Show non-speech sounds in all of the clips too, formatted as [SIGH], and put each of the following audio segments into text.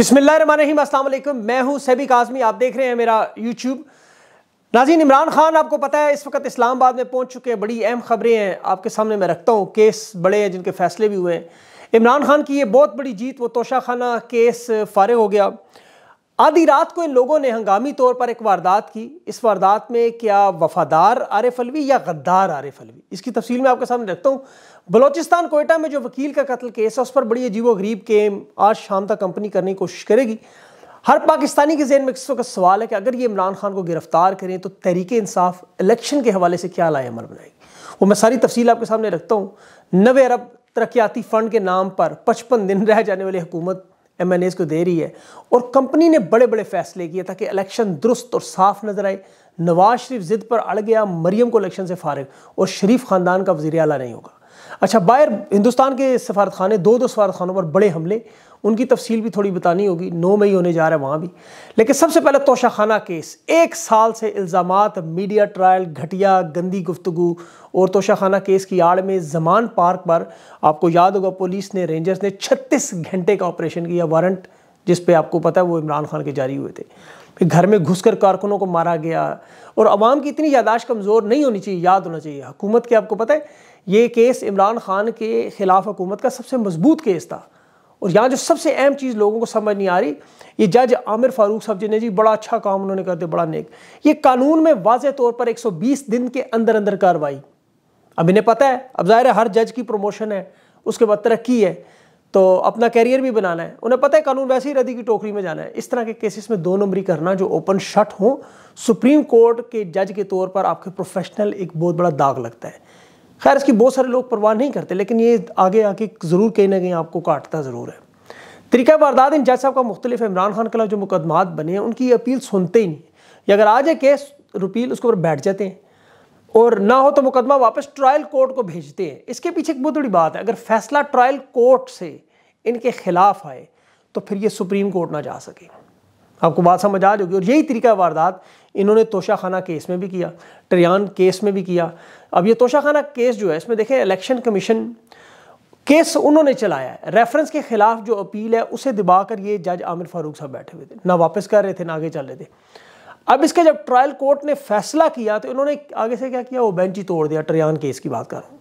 बिस्मिल्लाम मैं हूं सैबिक काजमी आप देख रहे हैं मेरा यूट्यूब नाजीन इमरान खान आपको पता है इस वक्त इस्लामाबाद में पहुंच चुके हैं बड़ी अहम खबरें हैं आपके सामने मैं रखता हूं केस बड़े हैं जिनके फैसले भी हुए हैं इमरान खान की ये बहुत बड़ी जीत वो तोशा खाना केस फारग हो गया आधी रात को इन लोगों ने हंगामी तौर पर एक वारदात की इस वारदात में क्या वफादार आरिफ अलवी या गद्दार आरिफ अलवी इसकी तफसील मैं आपके सामने रखता हूँ बलोचिस्तान कोयटा में जो वकील का कत्ल केस है उस पर बड़ी अजीब गरीब केम आज शाम तक कंपनी करने की कोशिश करेगी हर पाकिस्तानी के जेन में किस वक्त सवाल है कि अगर ये इमरान खान को गिरफ्तार करें तो तहरीक इंसाफ इलेक्शन के हवाले से क्या लाएमल बनाएगी वो मैं सारी तफसील आपके सामने रखता हूँ नवे अरब तरक्याती फ़ंड के नाम पर पचपन दिन रह जाने वाली हुकूमत एम एन एज़ को दे रही है और कंपनी ने बड़े बड़े फैसले किए ताकि इलेक्शन दुरुस्त और साफ नज़र आए नवाज शरीफ ज़िद पर अड़ गया मरियम को इलेक्शन से फारग और शरीफ ख़ानदान का वजी अला नहीं होगा अच्छा बाहर हिंदुस्तान के सफारत खाने दो दो सफारत खानों पर बड़े हमले उनकी तफसील भी थोड़ी बतानी होगी नौ मई होने जा रहा है वहाँ भी लेकिन सबसे पहले तोशाखाना केस एक साल से इल्ज़ाम मीडिया ट्रायल घटिया गंदी गुफ्तु और तोशाखाना केस की आड़ में जमान पार्क पर आपको याद होगा पुलिस ने रेंजर्स ने छत्तीस घंटे का ऑपरेशन किया वारंट जिस पर आपको पता है वो इमरान खान के जारी हुए थे फिर घर में घुसकर कारकुनों को मारा गया और आवाम की इतनी यादाश कमज़ोर नहीं होनी चाहिए याद होना चाहिए हुकूमत के आपको पता है ये केस इमरान खान के ख़िलाफ़ हुकूमत का सबसे मजबूत केस था और यहाँ जो सबसे अहम चीज़ लोगों को समझ नहीं आ रही ये जज आमिर फारूक साहब जी ने जी बड़ा अच्छा काम उन्होंने कर दिया बड़ा नेक ये कानून में वाज तौर पर 120 दिन के अंदर अंदर कार्रवाई अब इन्हें पता है अब जाहिर है हर जज की प्रमोशन है उसके बाद तरक्की है तो अपना कैरियर भी बनाना है उन्हें पता है कानून वैसे ही रदी की टोकरी में जाना है इस तरह के केसेस में दो नंबरी करना जो ओपन शट हो सुप्रीम कोर्ट के जज के तौर पर आपके प्रोफेशनल एक बहुत बड़ा दाग लगता है खैर इसकी बहुत सारे लोग परवाह नहीं करते लेकिन ये आगे आके ज़रूर कहीं ना कहीं आपको काटता ज़रूर है तरीका वारदात इन जज साहब का मुख्तलिफ इमरान खान के खिलाफ जो मुकदमात बने हैं उनकी अपील सुनते ही नहीं या अगर आ जाए केस रुपील उसके ऊपर बैठ जाते हैं और ना हो तो मुकदमा वापस ट्रायल कोर्ट को भेजते हैं इसके पीछे एक बहुत बड़ी बात है अगर फैसला ट्रायल कोर्ट से इनके खिलाफ आए तो फिर ये सुप्रीम कोर्ट ना जा सके आपको बात समझ आ जाएगी और यही तरीका वारदात इन्होंने तोशाखाना केस में भी किया ट्रियान केस में भी किया अब ये तोशाखाना केस जो है इसमें देखें इलेक्शन कमीशन केस उन्होंने चलाया है रेफरेंस के ख़िलाफ़ जो अपील है उसे दबाकर ये जज आमिर फारूक साहब बैठे हुए थे ना वापस कर रहे थे ना आगे चल रहे थे अब इसका जब ट्रायल कोर्ट ने फैसला किया तो इन्होंने आगे से क्या किया वो बेंच ही तोड़ दिया ट्रियान केस की बात कर रहा हूँ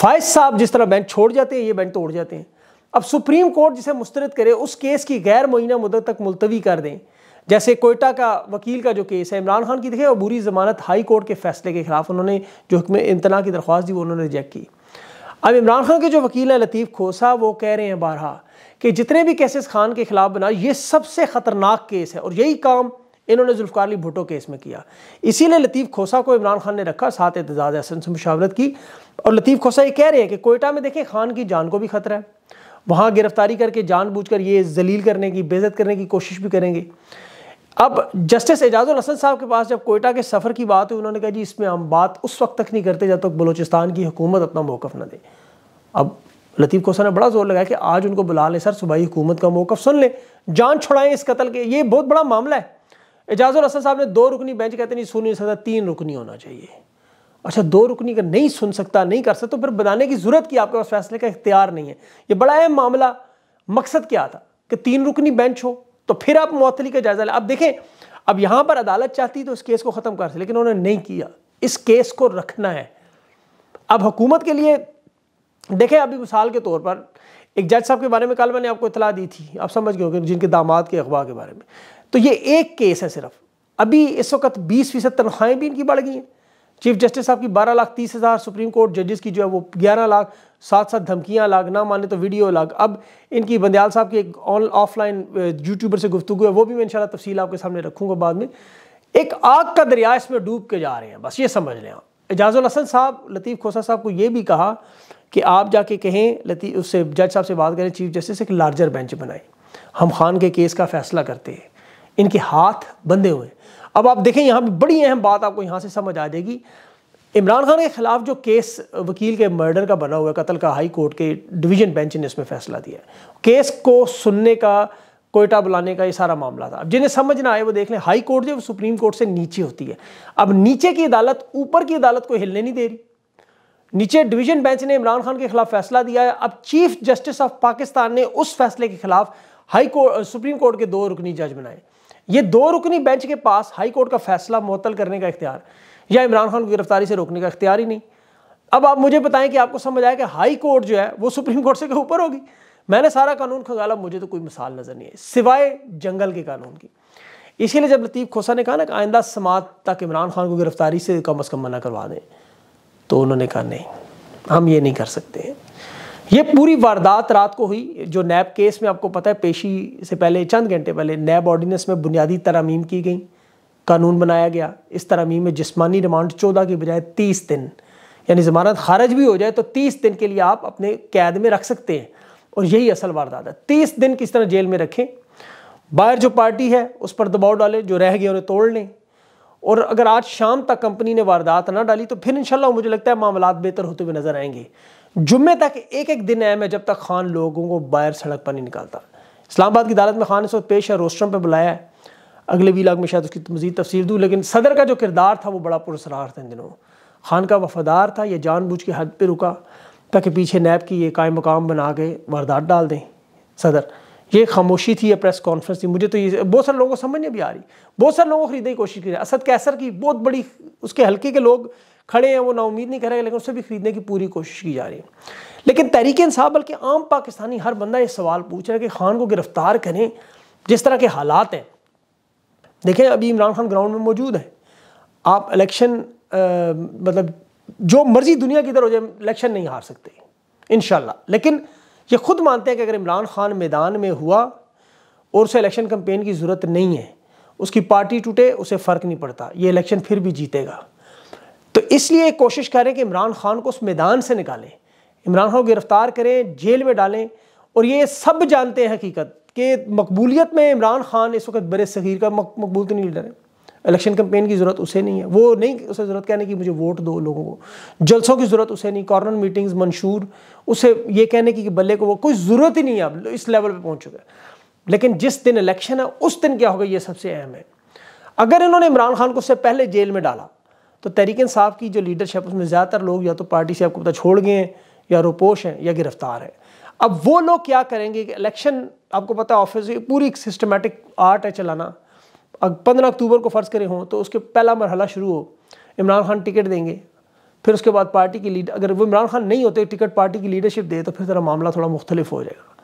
फाइज साहब जिस तरह बेंच छोड़ जाते हैं ये बेंच तोड़ जाते हैं अब सुप्रीम कोर्ट जिसे मुस्तरद करे उस केस की गैर मुइना मुदत तक मुलतवी कर दें जैसे कोयटा का वकील का जो केस है इमरान खान की देखिए और बुरी ज़मानत हाई कोर्ट के फैसले के खिलाफ उन्होंने जो हुक्म इम्तना की दरख्वास्त दी वो उन्होंने रिजेक्ट की अब इमरान खान के जो वकील हैं लतीफ़ खोसा वो कह रहे हैं बारहा कि जितने भी केसेस खान के खिलाफ बना ये सबसे ख़तरनाक केस है और यही काम इन्होंने जुल्फ़ार अली भुटो केस में किया इसीलिए लतीफ़ खोसा को इमरान खान ने रखा साथ एतजाज़ अहसन से मुशावरत की और लतीफ़ खोसा ये कह रहे हैं कि कोयटा में देखें खान की जान को भी खतरा है वहाँ गिरफ्तारी करके जानबूझकर ये जलील करने की बेजत करने की कोशिश भी करेंगे अब जस्टिस एजाजुल हसन साहब के पास जब कोयटा के सफ़र की बात हुई उन्होंने कहा जी इसमें हम बात उस वक्त तक नहीं करते जब तक बलोचिस्तान की हुकूमत अपना मौक़ ना दे अब लतीफ़ कोसा ने बड़ा जोर लगाया कि आज उनको बुला लें सर सुबह हुकूमत का मौक़ सुन लें जान छुड़ाएं इस कतल के ये बहुत बड़ा मामला है एजाजुल हसन साहब ने दो रुकनी बेंच कहते नहीं सुन नहीं सकता तीन रुकनी होना चाहिए अच्छा दो रुकनी का नहीं सुन सकता नहीं कर सकता तो फिर बताने की ज़रूरत की आपके पास फैसले का इख्तियार नहीं है ये बड़ा अहम मामला मकसद क्या था कि तीन रुकनी बेंच हो तो फिर आप मअतली का जायज़ा लें आप देखें अब यहां पर अदालत चाहती तो इस केस को ख़त्म कर लेकिन उन्होंने नहीं किया इस केस को रखना है अब हुकूमत के लिए देखें अभी मिसाल के तौर पर एक जज साहब के बारे में कल मैंने आपको इतला दी थी आप समझ गए होंगे जिनके दामाद के अखबार के बारे में तो ये एक केस है सिर्फ अभी इस वक्त बीस फीसद तनख्वाहें भी इनकी बढ़ गई हैं चीफ जस्टिस साहब की बारह लाख तीस हज़ार सुप्रीम कोर्ट जजेस की जो है वो ग्यारह लाख साथ साथ धमकियां अलग ना माने तो वीडियो अलग अब इनकी बंदयाल साहब की एक ऑन ऑफलाइन यूट्यूबर से गुफ्तु है वो भी मैं इंशाल्लाह तफसील आपके सामने रखूँगा बाद में एक आग का दरिया इसमें डूब के जा रहे हैं बस ये समझ लें आप एजाजुल हसन साहब लतीफ़ खोसा साहब को ये भी कहा कि आप जाके कहें लती उससे जज साहब से बात करें चीफ जस्टिस एक लार्जर बेंच बनाए हम खान के केस का फैसला करते हैं इनके हाथ बंधे हुए अब आप देखें यहाँ पर बड़ी अहम बात आपको यहाँ से समझ आ जाएगी इमरान खान के ख़िलाफ़ जो केस वकील के मर्डर का बना हुआ कतल कत्ल का हाई कोर्ट के डिवीजन बेंच ने इसमें फैसला दिया केस को सुनने का कोयटा बुलाने का ये सारा मामला था अब जिन्हें समझ ना आए वो देख लें हाई कोर्ट जो सुप्रीम कोर्ट से नीचे होती है अब नीचे की अदालत ऊपर की अदालत को हिलने नहीं दे रही नीचे डिवीजन बेंच ने इमरान खान के खिलाफ फैसला दिया है अब चीफ जस्टिस ऑफ पाकिस्तान ने उस फैसले के खिलाफ हाई कोर्ट सुप्रीम कोर्ट के दो रुकनी जज बनाए ये दो रुकनी बेंच के पास हाई कोर्ट का फैसला मुअल करने का इख्तियार या इमरान खान को गिरफ्तारी से रोकने का इख्तियार ही नहीं अब आप मुझे बताएं कि आपको समझ आया कि हाई कोर्ट जो है वो सुप्रीम कोर्ट से ऊपर होगी मैंने सारा कानून खंगाला मुझे तो कोई मिसाल नज़र नहीं है सिवाय जंगल के कानून की इसीलिए जब लतीफ़ खोसा ने कहा ना कि आइंदा समात तक इमरान खान को गिरफ्तारी से कम अज़ कम मना करवा दें तो उन्होंने कहा नहीं हम ये नहीं कर सकते हैं ये पूरी वारदात रात को हुई जो नैब केस में आपको पता है पेशी से पहले चंद घंटे पहले नैब ऑर्डिनेंस में बुनियादी तरामीम की गई कानून बनाया गया इस तरामीम में जिस्मानी रिमांड चौदह के बजाय तीस दिन यानी ज़मानत खारज भी हो जाए तो तीस दिन के लिए आप अपने कैद में रख सकते हैं और यही असल वारदात है तीस दिन किस तरह जेल में रखें बाहर जो पार्टी है उस पर दबाव डालें जो रह गए उन्हें तोड़ लें और अगर आज शाम तक कंपनी ने वारदात ना डाली तो फिर इंशाल्लाह मुझे लगता है मामला बेहतर होते हुए नज़र आएंगे जुम्मे तक एक एक दिन आया मैं जब तक खान लोगों को बाहर सड़क पर नहीं निकालता इस्लामाबाद की अदालत में खान इस वक्त पेश है रोस्टरम पर बुलाया है अगले वी लाग में शायद उसकी मजीद तफसील दूँ लेकिन सदर का जो किरदार था वो बड़ा पुरसरार था इन दिनों खान का वफादार था यह जानबूझ के हद पर रुका ताकि पीछे नैब की ये कायम मकाम बना के वारदात डाल दें सदर ये खामोशी थी या प्रेस कॉन्फ्रेंस थी मुझे तो ये बहुत सारे लोगों को समझ नहीं भी आ रही बहुत सारे लोगों को खरीदने की कोशिश की असद कैसर की बहुत बड़ी उसके हल्के के लोग खड़े हैं वो ना उम्मीद नहीं करेगा लेकिन उससे भी खरीदने की पूरी कोशिश की जा रही है लेकिन तहरीक इंसाफ बल्कि आम पाकिस्तानी हर बंदा ये सवाल पूछ रहा है कि खान को गिरफ़्तार करें जिस तरह के हालात हैं देखें अभी इमरान खान ग्राउंड में मौजूद है आप इलेक्शन मतलब जो मर्जी दुनिया की तरह हो जाए इलेक्शन नहीं हार सकते इन लेकिन ये खुद मानते हैं कि अगर इमरान खान मैदान में हुआ और उसे इलेक्शन कंपेन की ज़रूरत नहीं है उसकी पार्टी टूटे उसे फ़र्क नहीं पड़ता ये इलेक्शन फिर भी जीतेगा तो इसलिए कोशिश करें कि इमरान खान को उस मैदान से निकालें इमरान खान को गिरफ्तार करें जेल में डालें और ये सब जानते हैं हकीकत कि मकबूलियत में इमरान खान इस वक्त बड़े सग़ीर का मकबूल तो नहीं लीडर है इलेक्शन कैंपेन की ज़रूरत उसे नहीं है वो नहीं उसे ज़रूरत कहने की मुझे वोट दो लोगों को जलसों की ज़रूरत उसे नहीं कॉर्नर मीटिंग्स मंशूर उसे ये कहने की कि बल्ले को वो कोई ज़रूरत ही नहीं है अब इस लेवल पे पहुंच चुका है लेकिन जिस दिन इलेक्शन है उस दिन क्या होगा ये सबसे अहम है अगर इन्होंने इमरान खान को उससे पहले जेल में डाला तो तहरीक इंसाफ की जो लीडरशिप उसमें ज़्यादातर लोग या तो पार्टी से आपको पता छोड़ गए हैं या रोपोश हैं या गिरफ्तार हैं अब वो लोग क्या करेंगे कि इलेक्शन आपको पता है ऑफिस पूरी एक सिस्टमेटिक आर्ट है चलाना अब पंद्रह अक्टूबर को फ़र्ज़ करें हों तो उसके पहला मरहला शुरू हो इमरान खान टिकट देंगे फिर उसके बाद पार्टी की लीड अगर वो इमरान खान नहीं होते टिकट पार्टी की लीडरशिप दे तो फिर ज़रा मामला थोड़ा मुख्तलिफ हो जाएगा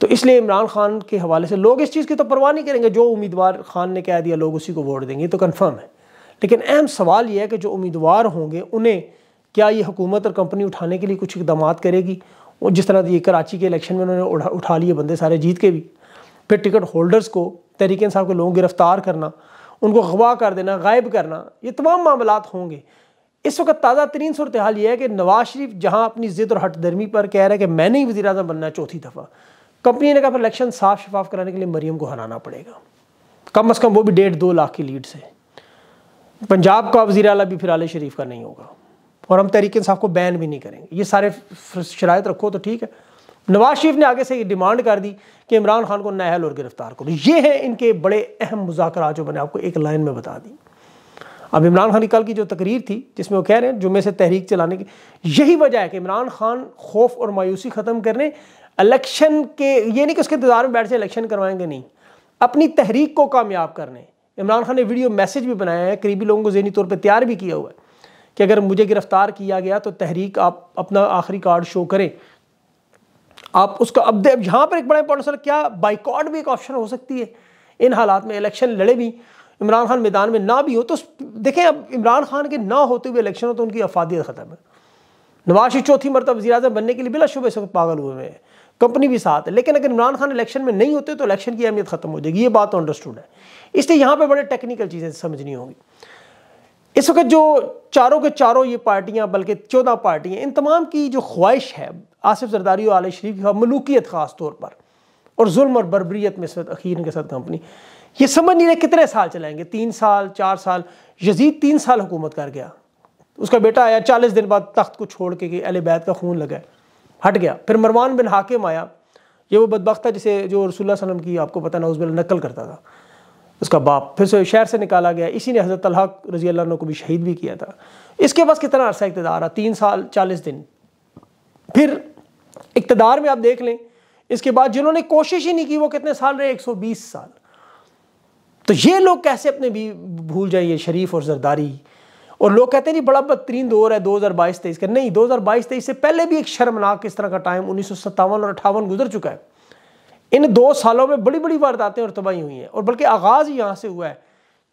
तो इसलिए इमरान खान के हवाले से लोग इस चीज़ की तो परवाह नहीं करेंगे जो उम्मीदवार खान ने कह दिया लोग उसी को वोट देंगे तो कन्फर्म है लेकिन अहम सवाल यह है कि जो उम्मीदवार होंगे उन्हें क्या ये हुकूमत और कंपनी उठाने के लिए कुछ इकदाम करेगी और जिस तरह ये कराची के इलेक्शन में उन्होंने उठा, उठा लिए बंदे सारे जीत के भी फिर टिकट होल्डर्स को तहरीक साहब के लोगों को गिरफ़्तार करना उनको अगवा कर देना गायब करना ये तमाम मामला होंगे इस वक्त ताज़ा तरीन सूरत हाल यह है कि नवाज शरीफ जहाँ अपनी ज़िद और हटदर्मी पर कह रहा है कि मैंने ही वजी अजम बनना है चौथी दफ़ा कंपनी ने कहा फिर इलेक्शन साफ शफाफ कराने के लिए मरीम को हराना पड़ेगा कम अज़ कम वो भी डेढ़ दो लाख की लीड से पंजाब का वजी अला भी फिर आल शरीफ का नहीं होगा और हम तहरीक इंसाफ को बैन भी नहीं करेंगे ये सारे शरात रखो तो ठीक है नवाज शरीफ ने आगे से ये डिमांड कर दी कि इमरान खान को नहल और गिरफ्तार करो ये है इनके बड़े अहम मुजाकर जो मैंने आपको एक लाइन में बता दी अब इमरान खान की कल की जो तकरीर थी जिसमें वो कह रहे हैं जुमे से तहरीक चलाने की यही वजह है कि इमरान खान खौफ और मायूसी ख़त्म करने इलेक्शन के ये नहीं कि उसके इंतजार में बैठ से इलेक्शन करवाएंगे नहीं अपनी तहरीक को कामयाब करने इमरान खान ने वीडियो मैसेज भी बनाया है करीबी लोगों को जहनी तौर पर तैयार भी किया हुआ है कि अगर मुझे गिरफ़्तार किया गया तो तहरीक आप अपना आखिरी कार्ड शो करें आप उसका अब यहाँ पर एक बड़ा इंपॉर्टेंट सर क्या बाइकआउट भी एक ऑप्शन हो सकती है इन हालात में इलेक्शन लड़े भी इमरान खान मैदान में ना भी हो तो देखें अब इमरान खान के ना होते हुए इलेक्शन हो तो उनकी अफादियत ख़त्म है नवाज शरीफ चौथी मरतब वजी बनने के लिए बिलाशुबा इस वक्त पागल हुए हैं कंपनी भी साथ है लेकिन अगर इमरान खान इलेक्शन में नहीं होते तो इलेक्शन की अहमियत ख़त्म हो जाएगी ये बात तो अंडरस्टूड है इसलिए यहाँ पर बड़े टेक्निकल चीज़ें समझनी होंगी इस वक्त जो चारों के चारों ये पार्टियाँ बल्कि चौदह पार्टियाँ इन तमाम की जो ख्वाहिश है आसिफ जरदारी और आल शरीफ की मलूकियत ख़ास तौर पर और जुल्म और बरबरीत में इस वक्त अखीर के साथ कंपनी ये समझ नहीं रहे कितने साल चलाएंगे तीन साल चार साल यजीद तीन साल हुकूमत कर गया उसका बेटा आया चालीस दिन बाद तख्त को छोड़ के कि का खून लगा हट गया फिर मरवान बिन हाकिम आया ये वो बदबख्त जिसे जो रसुल्ला वसलम की आपको पता ना उसमें नकल करता था उसका बाप फिर से शहर से निकाला गया इसी ने हज़रत तलहक रजी अल्लाह को भी शहीद भी किया था इसके पास कितना अरसा इकतदार रहा तीन साल चालीस दिन फिर इकतदार में आप देख लें इसके बाद जिन्होंने कोशिश ही नहीं की वो कितने साल रहे 120 साल तो ये लोग कैसे अपने भी भूल जाइए शरीफ और जरदारी और लोग कहते हैं जी बड़ा बदतरीन दौर है 2022 तेईस का नहीं 2022 23 से पहले भी एक शर्मनाक इस तरह का टाइम उन्नीस और अट्ठावन गुजर चुका है इन दो सालों में बड़ी बड़ी वारदातें और तबाही हुई हैं और बल्कि आगाज़ यहाँ से हुआ है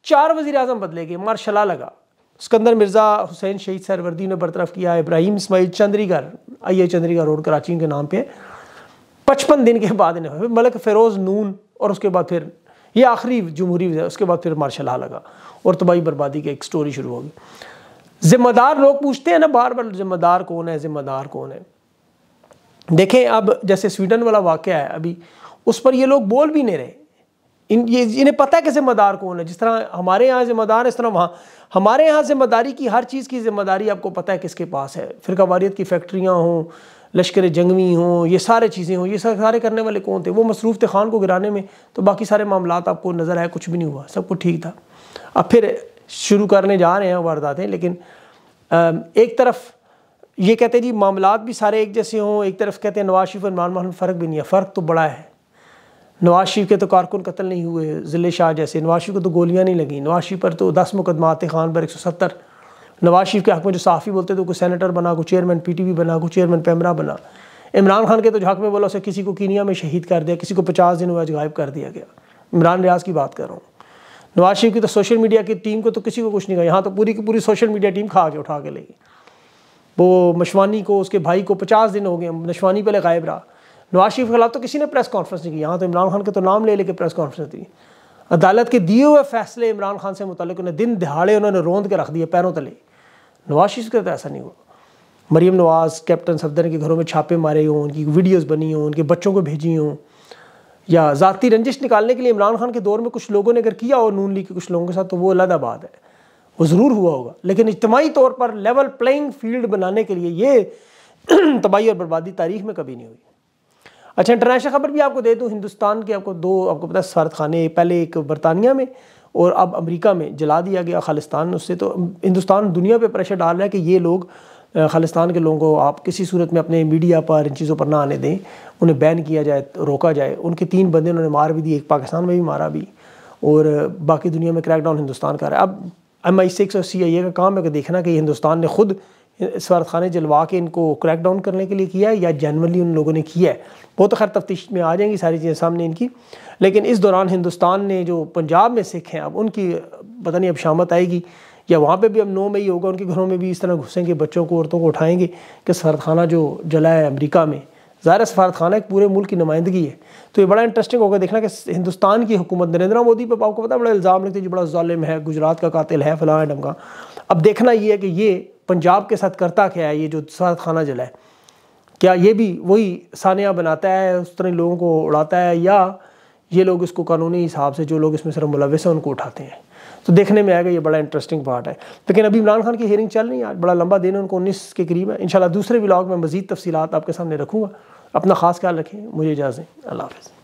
चार वजी अजम बदले गए मार्शला लगा सिकंदर मिर्ज़ा हुसैन शहीद सरवर्दी ने बरतरफ किया Ibrahim Ismail Chundrigar I I Chundrigar road Karachi के नाम पर पचपन दिन के बाद इन्हें मलक फिरोज़ नून और उसके बाद फिर ये आखिरी जमहूरी उसके बाद फिर मार्शल हाल लगा और तबाही बर्बादी की एक स्टोरी शुरू होगी जिम्मेदार लोग पूछते हैं ना बार बार जिम्मेदार कौन है जिम्मेदार कौन है देखें अब जैसे स्वीडन वाला वाक़ है अभी उस पर ये लोग बोल भी नहीं रहे इन ये इन्हें पता है कि जिम्मेदार कौन है जिस तरह हमारे यहाँ जिम्मेदार है इस तरह वहाँ हमारे यहाँ जिम्मेदारी की हर चीज़ की जिम्मेदारी आपको पता है किसके पास है फिर वारियत की फैक्ट्रियाँ हों लश्कर जंगवी हों ये सारे चीज़ें हों ये सारे करने वाले कौन थे वो मसरूफ़ थे खान को गिराने में तो बाकी सारे मामला आपको नज़र आए कुछ भी नहीं हुआ सब कुछ ठीक था अब फिर शुरू करने जा रहे हैं वारदातें लेकिन एक तरफ ये कहते हैं जी मामला भी सारे एक जैसे हों एक तरफ कहते हैं नवाज शरीफ और इमरान में फ़र्क भी नहीं है फ़र्क तो बड़ा है नवाज शरीफ के तो कारकुन कत्ल नहीं हुए ज़िले शाह जैसे नवाज शरीफ को तो गोलियाँ नहीं लगी नवाज शरीफ पर तो दस मुकदमात खान पर एक सौ सत्तर नवाज शरीफ के हक में जो साफ़ी बोलते थे कोई सैनिटर बना को चेयरमैन पीटीवी बना को चेयरमैन पैमरा बना इमरान खान के तो हक में बोला उसे किसी को कीनिया में शहीद कर दिया किसी को पचास दिन हुआ गायब कर दिया गया इमरान रियाज की बात कर रहा हूँ नवाज शरीफ की तो सोशल मीडिया की टीम को तो किसी को कुछ नहीं कहा यहाँ तो पूरी की पूरी सोशल मीडिया टीम खा के उठा के लेगी वो मशवानी को उसके भाई को पचास दिन हो गए नशवानी पहले गायब रहा नवाज शरीफ के खिलाफ तो किसी ने प्रेस कॉन्फ्रेंस नहीं की यहाँ तो इमरान खान के तो नाम ले लेके प्रेस कॉन्फ्रेंस दी अदालत के दिए हुए फैसले इमरान खान से मुतल उन्हें दिन दिहाड़े उन्होंने रोंद के रख दिए पैरों तले नवाज शरीफ तो ऐसा नहीं हुआ मरीम नवाज़ कैप्टन सफदर के घरों में छापे मारे हों उनकी वीडियोज़ बनी हों उनके बच्चों को भेजी हों या ज़ाती रंजिश निकालने के लिए इमरान खान के दौर में कुछ लोगों ने अगर किया और नून लीग के कुछ लोगों के साथ तो वो अलादाबाद बात है वो ज़रूर हुआ होगा लेकिन इज्तमाही तौर पर लेवल प्लेइंग फील्ड बनाने के लिए ये [CLEARS THROAT] तबाही और बर्बादी तारीख में कभी नहीं हुई अच्छा इंटरनेशनल खबर भी आपको दे दूँ हिंदुस्तान के आपको दो आपको पता है सफारत खाने पहले एक बरतानिया में और अब अमेरिका में जला दिया गया खालिस्तान उससे तो हिंदुस्तान दुनिया पे प्रेशर डाल रहा है कि ये लोग खालिस्तान के लोगों को आप किसी सूरत में अपने मीडिया पर इन चीज़ों पर ना आने दें उन्हें बैन किया जाए रोका जाए उनके तीन बंदे उन्होंने मार भी दिए एक पाकिस्तान में भी मारा भी और बाकी दुनिया में क्रैकडाउन हिंदुस्तान का रहा है अब एम आई सिक्स और सी आई ए का काम है कि देखना कि हिंदुस्तान ने खुद खाना जलवा के इनको क्रैक डाउन करने के लिए किया है या जनरली उन लोगों ने किया है वो तो खैर तफ्तीश में आ जाएंगी सारी चीज़ें सामने इनकी लेकिन इस दौरान हिंदुस्तान ने जो पंजाब में सिख हैं अब उनकी पता नहीं अब शामत आएगी या वहाँ पर भी अब नौ मई होगा उनके घरों में भी इस तरह घुसेंगे बच्चों को औरतों को उठाएँगे कि खाना जो जला है अमरीका में ज़ाहिर खाना एक पूरे मुल्क की नुमाइंदगी है तो ये बड़ा इंटरेस्टिंग होगा देखना कि हिंदुस्तान की हुकूमत नरेंद्र मोदी पर आपको पता बड़ा इल्ज़ाम लगता है जो बड़ा ालम है गुजरात का कातिल है फलां डमका अब देखना ये है कि ये पंजाब के साथ करता क्या है ये जो सात खाना जला है क्या ये भी वही सानिया बनाता है उस तरह लोगों को उड़ाता है या ये लोग इसको कानूनी हिसाब से जो लोग इसमें सर मुलविस हैं उनको उठाते हैं तो देखने में आएगा ये बड़ा इंटरेस्टिंग पार्ट है लेकिन अभी इमरान खान की हियरिंग चल रही है आज बड़ा लंबा दिन है उनको उन्नीस के करीब है इनशाला दूसरे ब्लाग में मजीद तफसीत आपके सामने रखूँगा अपना खास ख्याल रखें मुझे इजाज़ें अल्लाह हाफ़